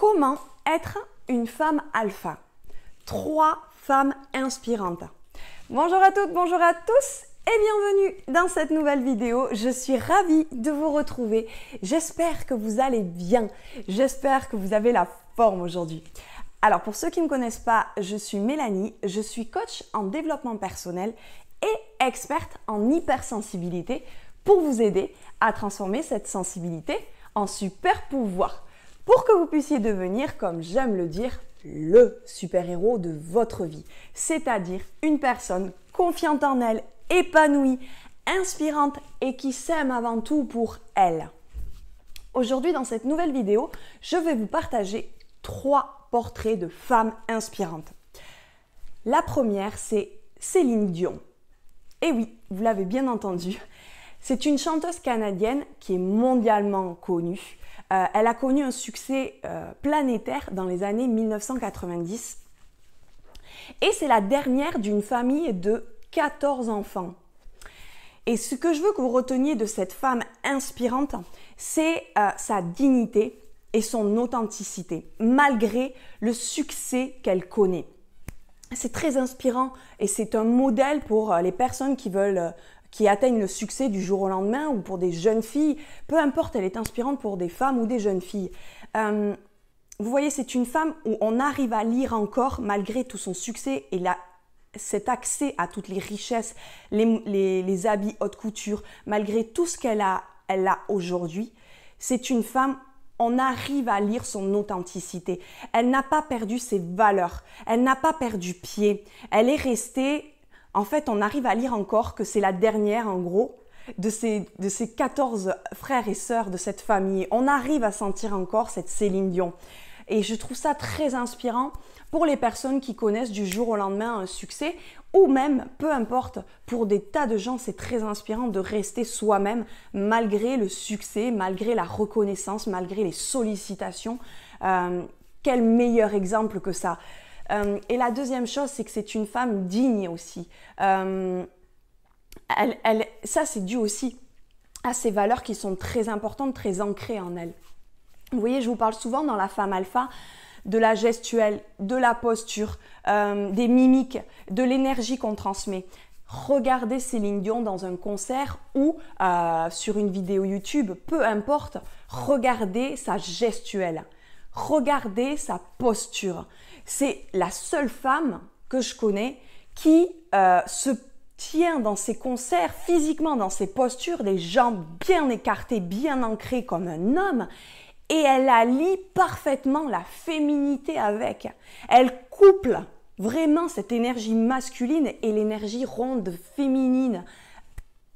Comment être une femme alpha Trois femmes inspirantes. Bonjour à toutes, bonjour à tous et bienvenue dans cette nouvelle vidéo. Je suis ravie de vous retrouver. J'espère que vous allez bien. J'espère que vous avez la forme aujourd'hui. Alors pour ceux qui ne me connaissent pas, je suis Mélanie, je suis coach en développement personnel et experte en hypersensibilité pour vous aider à transformer cette sensibilité en super pouvoir pour que vous puissiez devenir, comme j'aime le dire, le super-héros de votre vie, c'est-à-dire une personne confiante en elle, épanouie, inspirante et qui s'aime avant tout pour elle. Aujourd'hui, dans cette nouvelle vidéo, je vais vous partager trois portraits de femmes inspirantes. La première, c'est Céline Dion. Et oui, vous l'avez bien entendu, c'est une chanteuse canadienne qui est mondialement connue euh, elle a connu un succès euh, planétaire dans les années 1990. Et c'est la dernière d'une famille de 14 enfants. Et ce que je veux que vous reteniez de cette femme inspirante, c'est euh, sa dignité et son authenticité, malgré le succès qu'elle connaît. C'est très inspirant et c'est un modèle pour les personnes qui veulent qui atteignent le succès du jour au lendemain ou pour des jeunes filles, peu importe, elle est inspirante pour des femmes ou des jeunes filles. Euh, vous voyez, c'est une femme où on arrive à lire encore, malgré tout son succès et la, cet accès à toutes les richesses, les, habits haute couture, malgré tout ce qu'elle a, elle a aujourd'hui, c'est une femme on arrive à lire son authenticité. Elle n'a pas perdu ses valeurs, elle n'a pas perdu pied, elle est restée en fait, on arrive à lire encore que c'est la dernière, en gros, de ces, de ces 14 frères et sœurs de cette famille. On arrive à sentir encore cette Céline Dion. Et je trouve ça très inspirant pour les personnes qui connaissent du jour au lendemain un succès, ou même, peu importe, pour des tas de gens, c'est très inspirant de rester soi-même malgré le succès, malgré la reconnaissance, malgré les sollicitations. Euh, quel meilleur exemple que ça euh, et la deuxième chose, c'est que c'est une femme digne aussi. Euh, ça, c'est dû aussi à ces valeurs qui sont très importantes, très ancrées en elle. Vous voyez, je vous parle souvent dans la femme alpha de la gestuelle, de la posture, euh, des mimiques, de l'énergie qu'on transmet. Regardez Céline Dion dans un concert ou sur une vidéo YouTube, peu importe, regardez sa gestuelle regardez sa posture. C'est la seule femme que je connais qui euh, se tient dans ses concerts, physiquement dans ses postures, les jambes bien écartées, bien ancrées comme un homme, et elle allie parfaitement la féminité avec. Elle couple vraiment cette énergie masculine et l'énergie ronde féminine.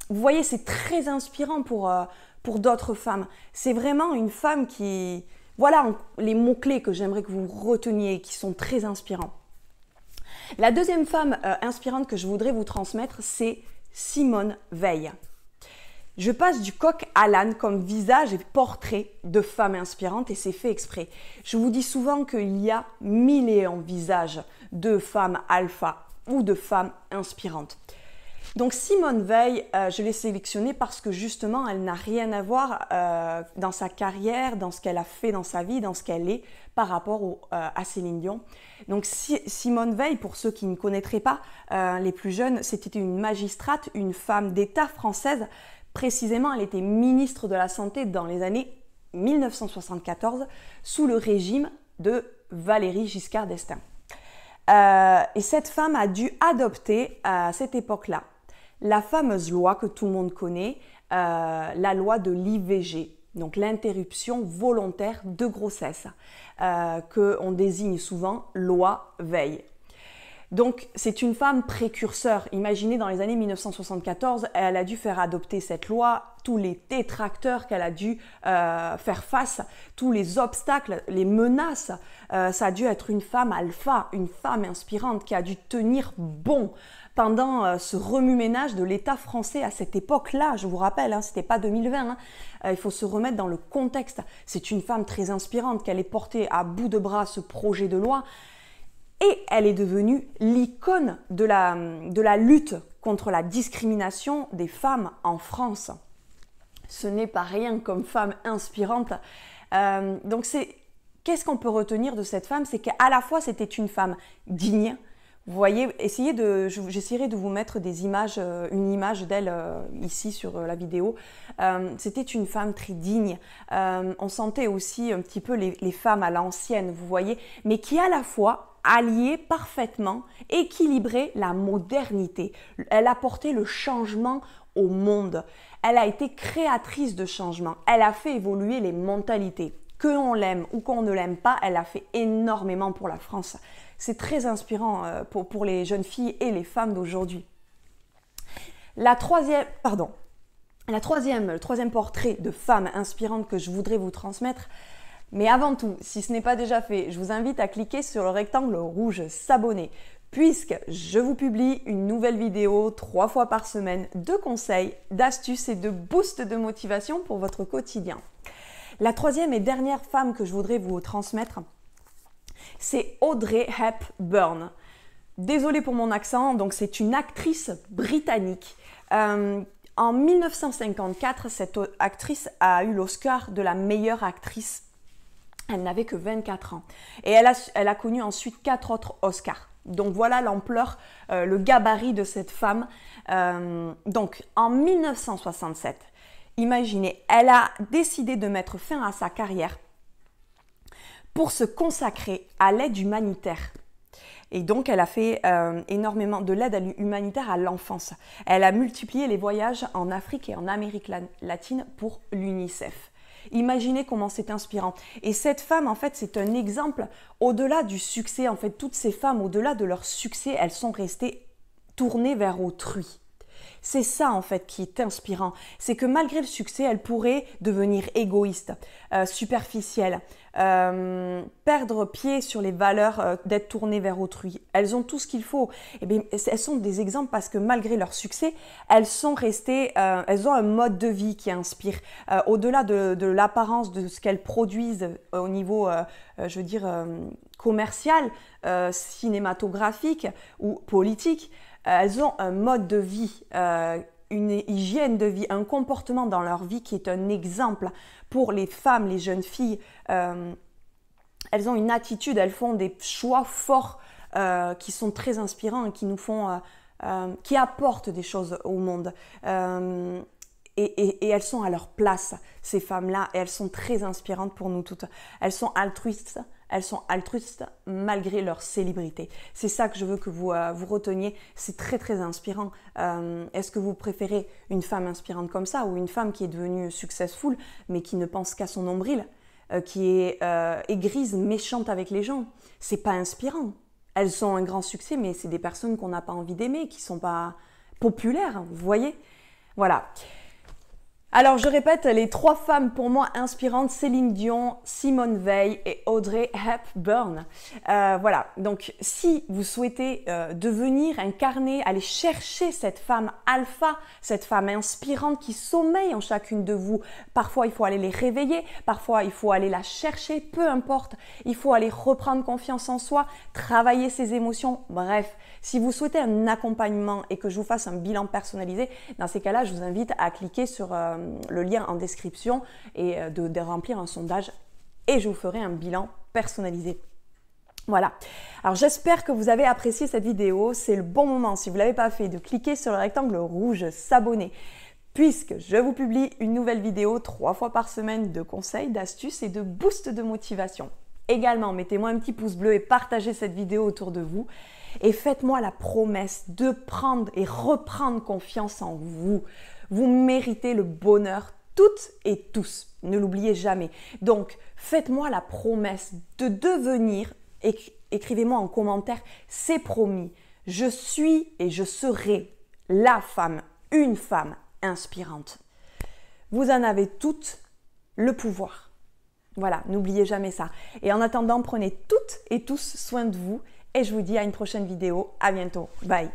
Vous voyez, c'est très inspirant pour, euh, pour d'autres femmes. C'est vraiment une femme qui, voilà les mots-clés que j'aimerais que vous reteniez, qui sont très inspirants. La deuxième femme euh, inspirante que je voudrais vous transmettre, c'est Simone Veil. Je passe du coq à l'âne comme visage et portrait de femme inspirante et c'est fait exprès. Je vous dis souvent qu'il y a mille et un visages de femmes alpha ou de femmes inspirantes. Donc Simone Veil, euh, je l'ai sélectionnée parce que justement, elle n'a rien à voir euh, dans sa carrière, dans ce qu'elle a fait dans sa vie, dans ce qu'elle est par rapport euh, à Céline Dion. Donc Simone Veil, pour ceux qui ne connaîtraient pas les plus jeunes, c'était une magistrate, une femme d'État française. Précisément, elle était ministre de la Santé dans les années 1974 sous le régime de Valérie Giscard d'Estaing. et cette femme a dû adopter à cette époque-là la fameuse loi que tout le monde connaît, euh, la loi de l'IVG, donc l'interruption volontaire de grossesse, euh, qu'on désigne souvent loi veille. Donc c'est une femme précurseur. Imaginez dans les années 1974, elle a dû faire adopter cette loi, tous les détracteurs qu'elle a dû euh, faire face, tous les obstacles, les menaces. Euh, ça a dû être une femme alpha, une femme inspirante qui a dû tenir bon pendant euh, ce remue-ménage de l'État français à cette époque-là. Je vous rappelle, ce hein, c'était pas 2020. Hein. il faut se remettre dans le contexte. C'est une femme très inspirante qu'elle ait porté à bout de bras ce projet de loi et elle est devenue l'icône de la, de la lutte contre la discrimination des femmes en France. Ce n'est pas rien comme femme inspirante. Euh, donc c'est qu'est-ce qu'on peut retenir de cette femme C'est qu'à la fois c'était une femme digne. Vous voyez, essayez de, j'essaierai de vous mettre des images, euh, une image d'elle euh, ici sur la vidéo. c'était une femme très digne. on sentait aussi un petit peu les femmes à l'ancienne, vous voyez, mais qui à la fois allié parfaitement, équilibré la modernité. Elle a porté le changement au monde. Elle a été créatrice de changement. Elle a fait évoluer les mentalités. Que on l'aime ou qu'on ne l'aime pas, elle a fait énormément pour la France. C'est très inspirant euh, pour, les jeunes filles et les femmes d'aujourd'hui. La troisième, pardon, la troisième portrait de femme inspirante que je voudrais vous transmettre, mais avant tout, si ce n'est pas déjà fait, je vous invite à cliquer sur le rectangle rouge s'abonner puisque je vous publie une nouvelle vidéo trois fois par semaine de conseils, d'astuces et de boosts de motivation pour votre quotidien. La troisième et dernière femme que je voudrais vous transmettre, c'est Audrey Hepburn. Désolée pour mon accent, donc c'est une actrice britannique. Euh, en 1954, cette actrice a eu l'Oscar de la meilleure actrice elle n'avait que 24 ans. Et elle a, connu ensuite quatre autres Oscars. Donc voilà l'ampleur, euh, le gabarit de cette femme. Euh, donc en 1967, imaginez, elle a décidé de mettre fin à sa carrière pour se consacrer à l'aide humanitaire. Et donc, elle a fait euh, énormément de l'aide humanitaire à l'enfance. Elle a multiplié les voyages en Afrique et en Amérique latine pour l'UNICEF. Imaginez comment c'est inspirant. Et cette femme, en fait, c'est un exemple au-delà du succès. En fait, toutes ces femmes, au-delà de leur succès, elles sont restées tournées vers autrui. C'est ça en fait qui est inspirant, c'est que malgré le succès, elles pourraient devenir égoïstes, superficielles, euh, superficielle, euh, perdre pied sur les valeurs euh, d'être tournées vers autrui. Elles ont tout ce qu'il faut. Et eh elles sont des exemples parce que malgré leur succès, elles sont restées, elles ont un mode de vie qui inspire. Au-delà de, de l'apparence de ce qu'elles produisent au niveau, je veux dire, commercial, cinématographique ou politique. Euh, elles ont un mode de vie, euh, une hygiène de vie, un comportement dans leur vie qui est un exemple pour les femmes, les jeunes filles. Euh, elles ont une attitude, elles font des choix forts qui sont très inspirants et qui nous font... qui apportent des choses au monde et, elles sont à leur place, ces femmes-là, et elles sont très inspirantes pour nous toutes. Elles sont altruistes, elles sont altruistes malgré leur célébrité. C'est ça que je veux que vous, euh, vous reteniez, c'est très très inspirant. Euh, est-ce que vous préférez une femme inspirante comme ça, ou une femme qui est devenue successful, mais qui ne pense qu'à son nombril, euh, qui est grise, méchante avec les gens C'est pas inspirant. Elles ont un grand succès, mais c'est des personnes qu'on n'a pas envie d'aimer, qui sont pas populaires, vous voyez Voilà. Alors je répète, les trois femmes pour moi inspirantes, Céline Dion, Simone Veil et Audrey Hepburn. Euh, voilà, donc si vous souhaitez euh, devenir, incarner, aller chercher cette femme alpha, cette femme inspirante qui sommeille en chacune de vous, parfois il faut aller les réveiller, parfois il faut aller la chercher, peu importe, il faut aller reprendre confiance en soi, travailler ses émotions, bref, si vous souhaitez un accompagnement et que je vous fasse un bilan personnalisé, dans ces cas-là, je vous invite à cliquer sur... Euh, euh, le lien en description et euh, de, remplir un sondage et je vous ferai un bilan personnalisé. Voilà. Alors j'espère que vous avez apprécié cette vidéo. C'est le bon moment, si vous ne l'avez pas fait, de cliquer sur le rectangle rouge s'abonner. Puisque je vous publie une nouvelle vidéo trois fois par semaine de conseils, d'astuces et de boosts de motivation. Également, mettez-moi un petit pouce bleu et partagez cette vidéo autour de vous. Et faites-moi la promesse de prendre et reprendre confiance en vous. Vous méritez le bonheur toutes et tous. Ne l'oubliez jamais. Donc, faites-moi la promesse de devenir, écrivez-moi en commentaire, c'est promis. Je suis et je serai la femme, une femme inspirante. Vous en avez toutes le pouvoir. Voilà, n'oubliez jamais ça. Et en attendant, prenez toutes et tous soin de vous et je vous dis à une prochaine vidéo. À bientôt. Bye.